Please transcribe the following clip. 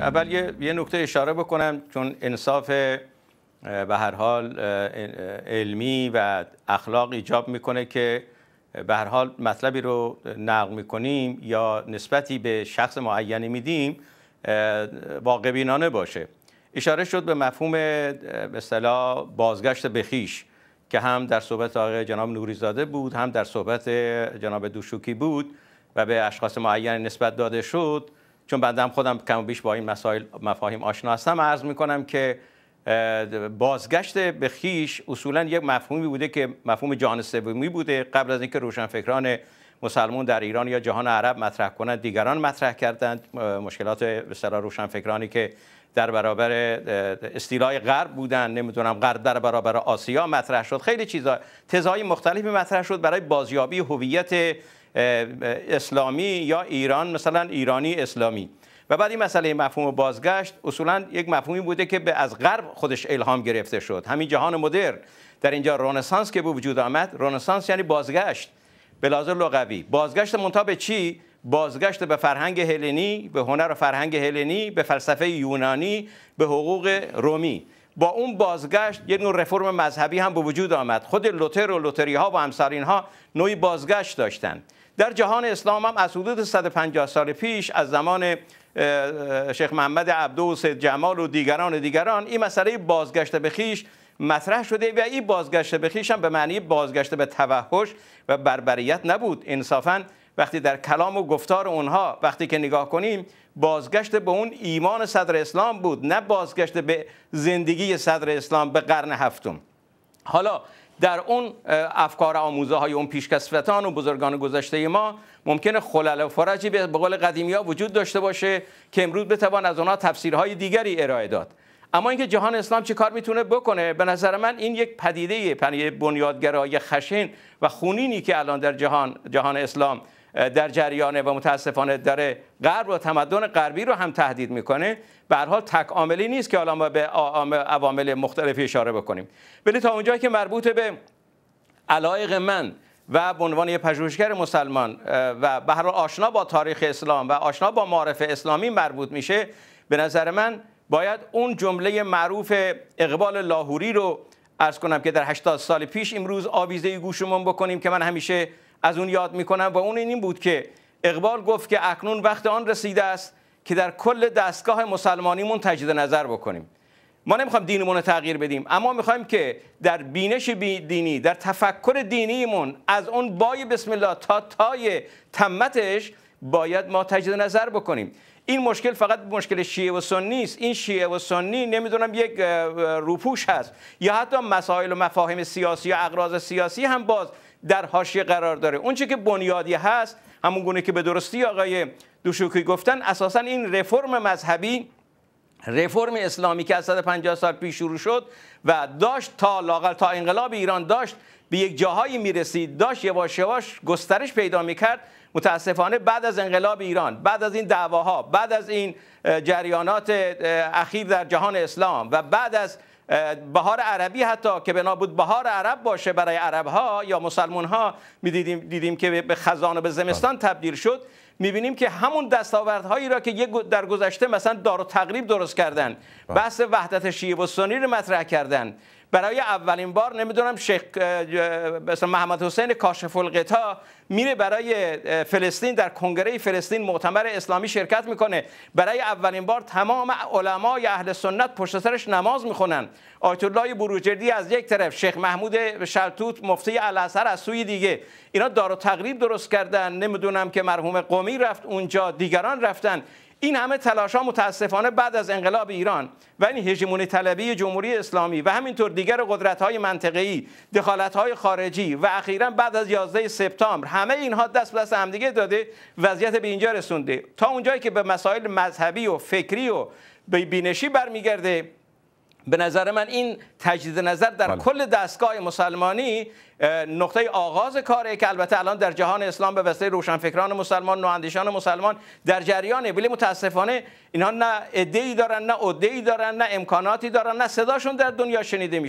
اول یه, یه نکته اشاره بکنم چون انصاف به هر حال علمی و اخلاق ایجاب میکنه که به هر حال مطلبی رو نقل میکنیم یا نسبتی به شخص معینی میدیم واقع بینانه باشه اشاره شد به مفهوم به بازگشت به که هم در صحبت آقای جناب نوریزاده بود هم در صحبت جناب دوشوکی بود و به اشخاص معین نسبت داده شد چون بعدم خودم کم و بیش با این مسائل مفاهیم آشنا هستم عرض کنم که بازگشت به خیش اصولا یک مفهومی بوده که مفهوم جهان سومی بوده قبل از اینکه روشنفکران مسلمان در ایران یا جهان عرب مطرح کنند دیگران مطرح کردند مشکلات به روشنفکرانی که در برابر استیلای غرب بودن نمیدونم غرب در برابر آسیا مطرح شد خیلی چیزا تزایی مختلفی مطرح شد برای بازیابی هویت اسلامی یا ایران مثلا ایرانی اسلامی و بعد این مسئله مفهوم بازگشت اصولا یک مفهومی بوده که به از غرب خودش الهام گرفته شد همین جهان مدر در اینجا رنسانس که به وجود آمد رنسانس یعنی بازگشت به لحاظ لغوی بازگشت منتها چی بازگشت به فرهنگ هلنی به هنر و فرهنگ هلنی به فلسفه یونانی به حقوق رومی با اون بازگشت یک نوع رفرم مذهبی هم به وجود آمد خود لوتر و لوتری ها و همسرین ها نوعی بازگشت داشتند در جهان اسلام هم از حدود 150 سال پیش از زمان شیخ محمد عبدو و سید جمال و دیگران و دیگران این مسئله بازگشت به خیش مطرح شده و این بازگشت به خیش هم به معنی بازگشت به توحش و بربریت نبود انصافا وقتی در کلام و گفتار اونها وقتی که نگاه کنیم بازگشت به اون ایمان صدر اسلام بود نه بازگشت به زندگی صدر اسلام به قرن هفتم حالا در اون افکار آموزه های اون پیشکسوتان و بزرگان گذشته ما ممکنه خلل و فرجی به قول قدیمی ها وجود داشته باشه که امروز بتوان از اونها تفسیرهای دیگری ارائه داد اما اینکه جهان اسلام چه کار میتونه بکنه به نظر من این یک پدیده پنی بنیادگرای خشن و خونینی که الان در جهان جهان اسلام در جریانه و متاسفانه داره غرب و تمدن غربی رو هم تهدید میکنه به هر حال تک عاملی نیست که الان به عوامل مختلفی اشاره بکنیم ولی تا اونجایی که مربوط به علایق من و به عنوان پژوهشگر مسلمان و به هر آشنا با تاریخ اسلام و آشنا با معارف اسلامی مربوط میشه به نظر من باید اون جمله معروف اقبال لاهوری رو ارز کنم که در 80 سال پیش امروز آویزه گوشمون بکنیم که من همیشه از اون یاد میکنم و اون این بود که اقبال گفت که اکنون وقت آن رسیده است که در کل دستگاه مسلمانیمون تجدید نظر بکنیم ما نمیخوام دینمون رو تغییر بدیم اما میخوایم که در بینش دینی در تفکر دینیمون از اون بای بسم الله تا تای تمتش باید ما تجدید نظر بکنیم این مشکل فقط مشکل شیعه و سنی نیست این شیعه و سنی نمیدونم یک روپوش هست یا حتی مسائل و مفاهیم سیاسی و اغراض سیاسی هم باز در حاشیه قرار داره اون که بنیادی هست همون گونه که به درستی آقای دوشوکی گفتن اساسا این رفرم مذهبی رفرم اسلامی که از 150 سال پیش شروع شد و داشت تا لاقل تا انقلاب ایران داشت به یک جاهایی میرسید داشت یواش یواش گسترش پیدا میکرد متاسفانه بعد از انقلاب ایران بعد از این دعواها بعد از این جریانات اخیر در جهان اسلام و بعد از بهار عربی حتی که بنا بود بهار عرب باشه برای عرب ها یا مسلمان ها می دیدیم, دیدیم که به خزان و به زمستان بله. تبدیل شد میبینیم که همون دستاوردهایی را که یک در گذشته مثلا دار و تقریب درست کردن بله. بحث وحدت شیعه و سنی رو مطرح کردن برای اولین بار نمیدونم شیخ مثلا محمد حسین کاشف القتا میره برای فلسطین در کنگره فلسطین مؤتمر اسلامی شرکت میکنه برای اولین بار تمام علمای اهل سنت پشت سرش نماز میخونن آیت الله بروجردی از یک طرف شیخ محمود شلتوت مفتی الاثر از سوی دیگه اینا دارو تقریب درست کردن نمیدونم که مرحوم قومی رفت اونجا دیگران رفتن این همه تلاش ها متاسفانه بعد از انقلاب ایران و این هژمونی طلبی جمهوری اسلامی و همینطور دیگر قدرت های منطقه ای، دخالت های خارجی و اخیرا بعد از 11 سپتامبر همه اینها دست به دست همدیگه داده وضعیت به اینجا رسونده تا اونجایی که به مسائل مذهبی و فکری و بینشی برمیگرده به نظر من این تجدید نظر در بله. کل دستگاه مسلمانی نقطه آغاز کاره که البته الان در جهان اسلام به وسیله روشنفکران مسلمان نواندیشان مسلمان در جریانه ولی متاسفانه اینها نه ای دارن نه ای دارن نه امکاناتی دارن نه صداشون در دنیا شنیده میشه